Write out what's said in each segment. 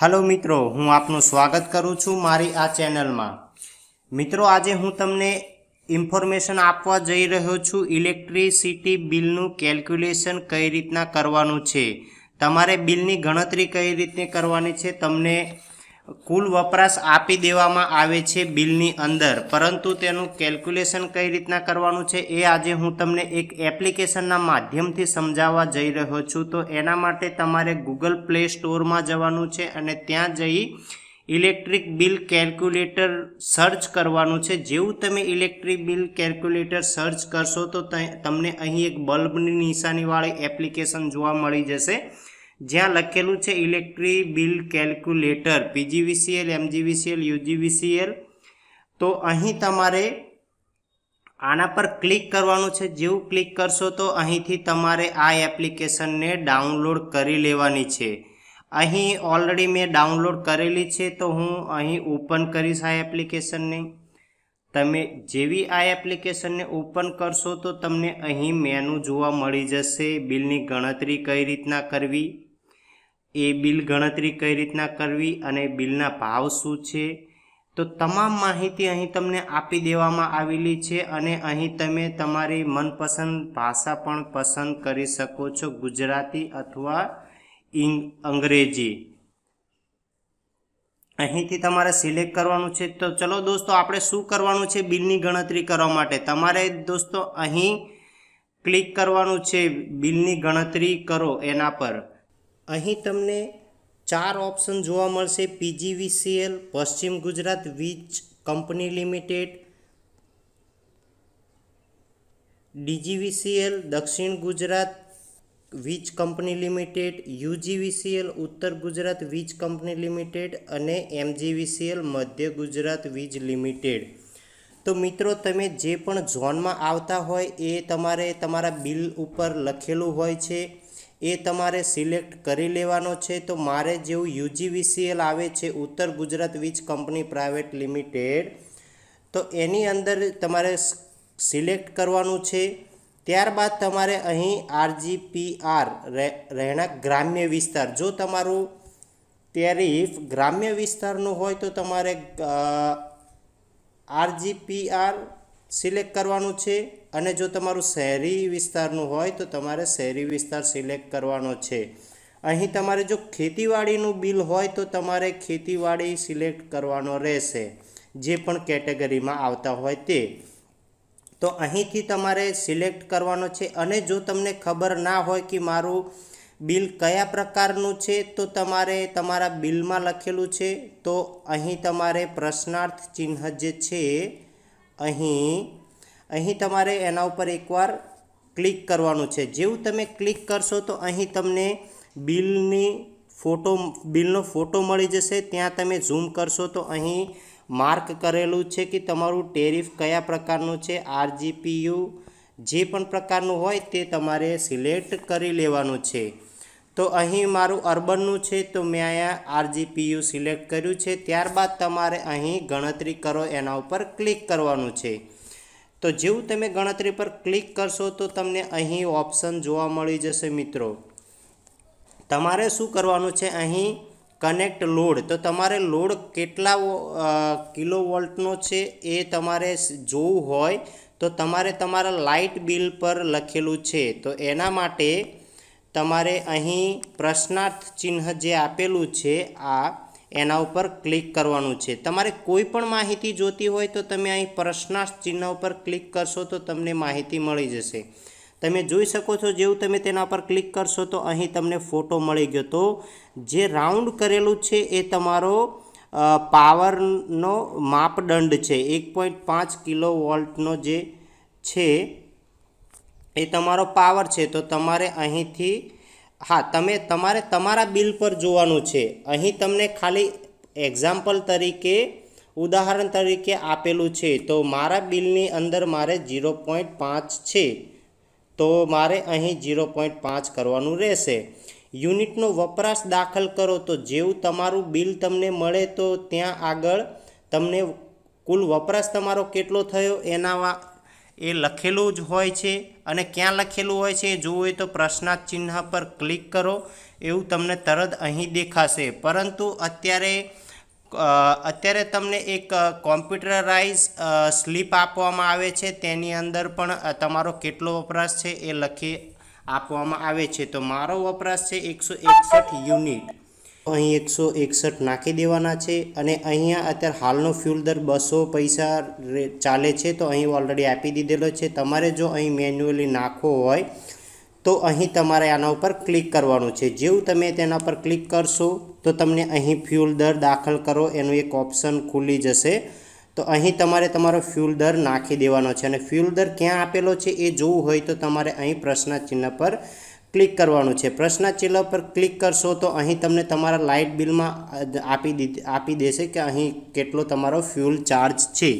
hello મિત્રો હું આપનું સ્વાગત કરું છું મારી આ ચેનલમાં મિત્રો આજે હું તમને ઇન્ફોર્મેશન આપવા જઈ રહ્યો છું ઇલેક્ટ્રિસિટી બિલનું કેલ્ક્યુલેશન કઈ રીતના કરવાનું છે તમારે બિલની ગણતરી કઈ રીતે કરવાની છે તમને કુલ વપરાશ આપી દેવામાં આવે છે બિલની અંદર પરંતુ તેનું કેલ્ક્યુલેશન કઈ રીતના કરવાનું છે એ આજે હું તમને એક એપ્લિકેશનના માધ્યમથી સમજાવવા જઈ રહ્યો છું તો એના માટે તમારે ગૂગલ પ્લે સ્ટોરમાં જવાનું છે અને ત્યાં જઈ ઇલેક્ટ્રિક બિલ કેલ્ક્યુલેટર સર્ચ કરવાનું છે જેવું તમે ઇલેક્ટ્રિક બિલ કેલ્ક્યુલેટર સર્ચ કરશો તો તમને અહીં એક બલ્બની નિશાનીવાળી એપ્લિકેશન જોવા મળી જશે જ્યાં લખેલું છે electric bill calculator PGVCL MGVCL UGVCL તો અહીં તમારે આના પર ક્લિક કરવાનું છે જેવું ક્લિક કરશો તો અહીંથી તમારે આ એપ્લિકેશનને ડાઉનલોડ કરી લેવાની છે અહીં ઓલરેડી મેં ડાઉનલોડ કરેલી છે તો હું અહીં ઓપન કરીશ આ એપ્લિકેશનને તમે જેવી આ એપ્લિકેશનને ઓપન કરશો તો તમને અહીં મેનુ જોવા મળી જશે બિલની ગણતરી કઈ રીતના કરવી એ બિલ ગણતરી કઈ રીતના કરવી અને બિલના ભાવ શું છે તો તમામ માહિતી અહીં તમને આપી દેવામાં આવેલી છે અને અહીં તમે તમારી મનપસંદ ભાષા પણ પસંદ કરી શકો છો ગુજરાતી અથવા અંગ્રેજી અહીંથી તમારે સિલેક્ટ કરવાનું છે તો ચલો દોસ્તો આપણે શું કરવાનું છે બિલની ગણતરી કરવા માટે તમારે દોસ્તો અહીં ક્લિક કરવાનું છે બિલની ગણતરી કરો એના પર અહીં તમને ચાર ઓપ્શન જોવા મળશે પીજીવીસીએલ પશ્ચિમ ગુજરાત વીજ કંપની લિમિટેડ ડીજીવીસીએલ દક્ષિણ ગુજરાત વીજ કંપની લિમિટેડ યુજીવીસીએલ ઉત્તર ગુજરાત વીજ કંપની લિમિટેડ અને એમજીવીસીએલ મધ્ય ગુજરાત વીજ લિમિટેડ તો મિત્રો તમે જે પણ ઝોનમાં આવતા હોય એ તમારે તમારા બિલ ઉપર લખેલું હોય છે એ તમારે સિલેક્ટ કરી લેવાનો છે તો મારે જેવું યુજીવીસીએલ આવે છે ઉત્તર ગુજરાત વીજ કંપની પ્રાઇવેટ લિમિટેડ તો એની અંદર તમારે સિલેક્ટ કરવાનું છે ત્યારબાદ તમારે અહીં આરજીપીઆર રહેણાંક ગ્રામ્ય વિસ્તાર જો તમારું ટેરિફ ગ્રામ્ય વિસ્તારનું હોય તો તમારે આરજીપીઆર સિલેક્ટ કરવાનું છે અને જો તમારું શહેરી વિસ્તારનું હોય તો તમારે શહેરી વિસ્તાર સિલેક્ટ કરવાનો છે અહીં તમારે જો ખેતીવાડીનું બિલ હોય તો તમારે ખેતીવાડી સિલેક્ટ કરવાનો રહેશે જે પણ કેટેગરીમાં આવતા હોય તે તો અહીંથી તમારે સિલેક્ટ કરવાનો છે અને જો તમને ખબર ના હોય કે મારું બિલ કયા પ્રકારનું છે તો તમારે તમારા બિલમાં લખેલું છે તો અહીં તમારે પ્રશ્નાર્થ ચિહ્ન જે છે અહીં અહીં તમારે એના ઉપર એકવાર ક્લિક કરવાનું છે જેવું તમે ક્લિક કરશો તો અહીં તમને બિલની ફોટો બિલનો ફોટો મળી જશે ત્યાં તમે ઝૂમ કરશો તો અહીં માર્ક કરેલું છે કે તમારું ટેરિફ કયા પ્રકારનું છે આરજીપીયુ જે પણ પ્રકારનું હોય તે તમારે સિલેક્ટ કરી લેવાનું છે તો અહીં મારું અર્બનનું છે તો મેં અહીંયા આરજીપીયુ સિલેક્ટ કર્યું છે ત્યારબાદ તમારે અહીં ગણતરી કરો એના ઉપર ક્લિક કરવાનું છે તો જેવું તમે ગણતરી પર ક્લિક કરશો તો તમને અહીં ઓપ્શન જોવા મળી જશે મિત્રો તમારે શું કરવાનું છે અહીં કનેક્ટ લોડ તો તમારે લોડ કેટલા કિલો વોલ્ટનો છે એ તમારે જોવું હોય તો તમારે તમારા લાઇટ બિલ પર લખેલું છે તો એના માટે તમારે અહીં પ્રશ્નાર્થ ચિહ્ન જે આપેલું છે આ એના ઉપર ક્લિક કરવાનું છે તમારે કોઈ પણ માહિતી જોતી હોય તો તમે અહીં પ્રશ્નાર્થ ચિહ્ન ઉપર ક્લિક કરશો તો તમને માહિતી મળી જશે તમે જોઈ શકો છો જેવું તમે તેના પર ક્લિક કરશો તો અહીં તમને ફોટો મળી ગયો તો જે રાઉન્ડ કરેલું છે એ તમારો પાવરનો માપદંડ છે એક પોઈન્ટ પાંચ કિલો વોલ્ટનો જે છે એ તમારો પાવર છે તો તમારે અહીંથી હા તમે તમારે તમારા બિલ પર જોવાનું છે અહીં તમને ખાલી એક્ઝામ્પલ તરીકે ઉદાહરણ તરીકે આપેલું છે તો મારા બિલની અંદર મારે ઝીરો પોઈન્ટ પાંચ છે તો મારે અહીં ઝીરો પોઈન્ટ પાંચ કરવાનું રહેશે યુનિટનો વપરાશ દાખલ કરો તો જેવું તમારું બિલ તમને મળે તો ત્યાં આગળ તમને કુલ વપરાશ તમારો કેટલો થયો એના એ લખેલું જ હોય છે અને ક્યાં લખેલું હોય છે જોવું હોય તો પ્રશ્નાર્થ ચિહ્ન પર ક્લિક કરો એવું તમને તરત અહીં દેખાશે પરંતુ અત્યારે અત્યારે તમને એક કોમ્પ્યુટરાઇઝ સ્લીપ આપવામાં આવે છે તેની અંદર પણ તમારો કેટલો વપરાશ છે એ લખી આપવામાં આવે છે તો મારો વપરાશ છે એકસો એકસઠ યુનિટ અહીં એકસો એકસઠ નાખી દેવાના છે અને અહીંયા અત્યારે હાલનો ફ્યુલ દર બસો પૈસા ચાલે છે તો અહીં ઓલરેડી આપી દીધેલો છે તમારે જો અહીં મેન્યુઅલી નાખવો હોય તો અહીં તમારે આના ઉપર ક્લિક કરવાનું છે જેવું તમે તેના પર ક્લિક કરશો તો તમને અહીં ફ્યુલ દર દાખલ કરો એનું એક ઓપ્શન ખુલી જશે તો અહીં તમારે તમારો ફ્યુલ દર નાખી દેવાનો છે અને ફ્યુલ દર ક્યાં આપેલો છે એ જોવું હોય તો તમારે અહીં પ્રશ્ન ચિહ્ન પર ક્લિક કરવાનું છે પ્રશ્ન ચિહ્ન પર ક્લિક કરશો તો અહીં તમને તમારા લાઇટ બિલમાં આપી દીધી આપી દેશે કે અહીં કેટલો તમારો ફ્યુલ ચાર્જ છે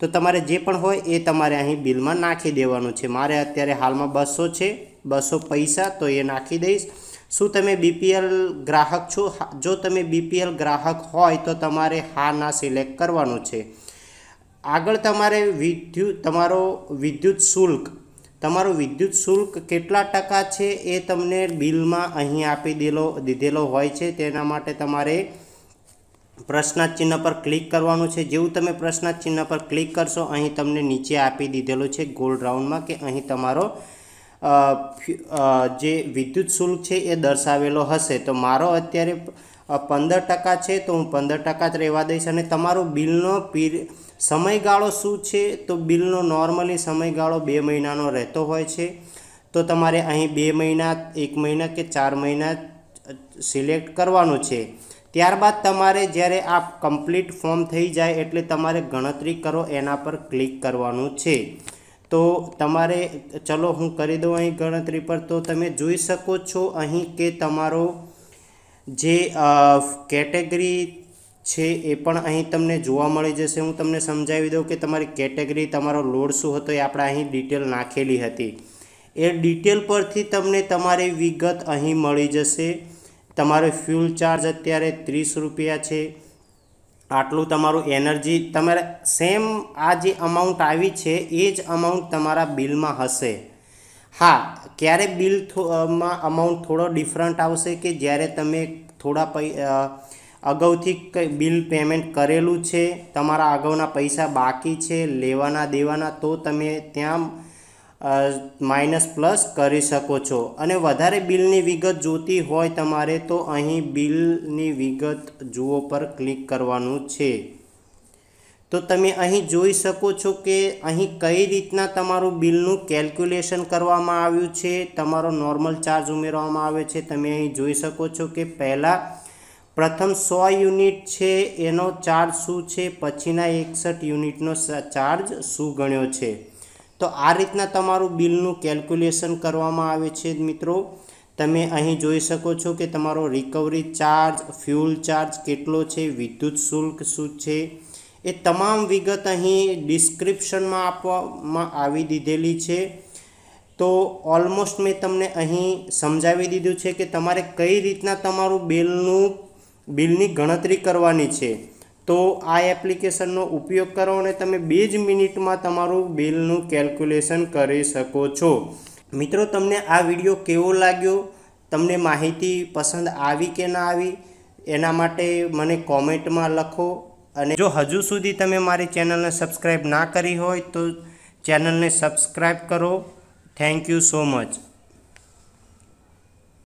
તો તમારે જે પણ હોય એ તમારે અહીં બિલમાં નાખી દેવાનું છે મારે અત્યારે હાલમાં બસો છે બસો પૈસા તો એ નાખી દઈશ શું તમે બીપીએલ ગ્રાહક છો જો તમે બીપીએલ ગ્રાહક હોય તો તમારે હા ના સિલેક્ટ કરવાનું છે આગળ તમારે વિદ્યુત તમારો વિદ્યુત શુલ્ક તમારું વિદ્યુત શુલ્ક કેટલા ટકા છે એ તમને બિલમાં અહીં આપી દેલો દીધેલો હોય છે તેના માટે તમારે પ્રશ્નાચિહ્ન પર ક્લિક કરવાનું છે જેવું તમે પ્રશ્નાચિહ્ન પર ક્લિક કરશો અહીં તમને નીચે આપી દીધેલો છે ગોલ્ડ રાઉન્ડમાં કે અહીં તમારો જે વિદ્યુત શુલ્ક છે એ દર્શાવેલો હશે તો મારો અત્યારે પંદર ટકા છે તો હું પંદર ટકા જ રહેવા દઈશ અને તમારો બિલનો પીર સમયગાળો શું છે તો બિલનો નોર્મલી સમયગાળો બે મહિનાનો રહેતો હોય છે તો તમારે અહીં બે મહિના એક મહિના કે ચાર મહિના સિલેક્ટ કરવાનું છે ત્યારબાદ તમારે જ્યારે આ કમ્પ્લીટ ફોર્મ થઈ જાય એટલે તમારે ગણતરી કરો એના પર ક્લિક કરવાનું છે તો તમારે ચલો હું કરી દઉં અહીં ગણતરી પર તો તમે જોઈ શકો છો અહીં કે તમારો જે કેટેગરી છે એ પણ અહીં તમને જોવા મળી જશે હું તમને સમજાવી દઉં કે તમારી કેટેગરી તમારો લોડ શું હતો એ આપણે અહીં ડિટેલ નાખેલી હતી એ ડિટેલ પરથી તમને તમારી વિગત અહીં મળી જશે તમારો ફ્યુલ ચાર્જ અત્યારે ત્રીસ રૂપિયા છે આટલું તમારું એનર્જી તમારે સેમ આ જે અમાઉન્ટ આવી છે એ જ અમાઉન્ટ તમારા બિલમાં હશે હા ક્યારે બિલ માં અમાઉન્ટ થોડો ડિફરન્ટ આવશે કે જ્યારે તમે થોડા પૈ અગાઉથી બિલ પેમેન્ટ કરેલું છે તમારા અગાઉના પૈસા બાકી છે લેવાના દેવાના તો તમે ત્યાં માઇનસ પ્લસ કરી શકો છો અને વધારે બિલની વિગત જોતી હોય તમારે તો અહીં બિલની વિગત જુઓ પર ક્લિક કરવાનું છે તો તમે અહીં જોઈ શકો છો કે અહીં કઈ રીતના તમારું બિલનું કેલ્ક્યુલેશન કરવામાં આવ્યું છે તમારો નોર્મલ ચાર્જ ઉમેરવામાં આવે છે તમે અહીં જોઈ શકો છો કે પહેલાં પ્રથમ સો યુનિટ છે એનો ચાર્જ શું છે પછીના એકસઠ યુનિટનો ચાર્જ શું ગણ્યો છે તો આ રીતના તમારું બિલનું કેલ્ક્યુલેશન કરવામાં આવે છે મિત્રો તમે અહીં જોઈ શકો છો કે તમારો રિકવરી ચાર્જ ફ્યુલ ચાર્જ કેટલો છે વિદ્યુત શુલ્ક શું છે એ તમામ વિગત અહીં ડિસ્ક્રિપ્શનમાં આપવામાં આવી દીધેલી છે તો ઓલમોસ્ટ મેં તમને અહીં સમજાવી દીધું છે કે તમારે કઈ રીતના તમારું બિલનું બિલની ગણતરી કરવાની છે તો આ એપ્લિકેશનનો ઉપયોગ કરો અને તમે બે જ મિનિટમાં તમારું બિલનું કેલ્ક્યુલેશન કરી શકો છો મિત્રો તમને આ વિડીયો કેવો લાગ્યો તમને માહિતી પસંદ આવી કે ના આવી એના માટે મને કોમેન્ટમાં લખો અને જો હજુ સુધી તમે મારી ચેનલને સબસ્ક્રાઈબ ના કરી હોય તો ચેનલને સબસ્ક્રાઈબ કરો થેન્ક યુ સો મચ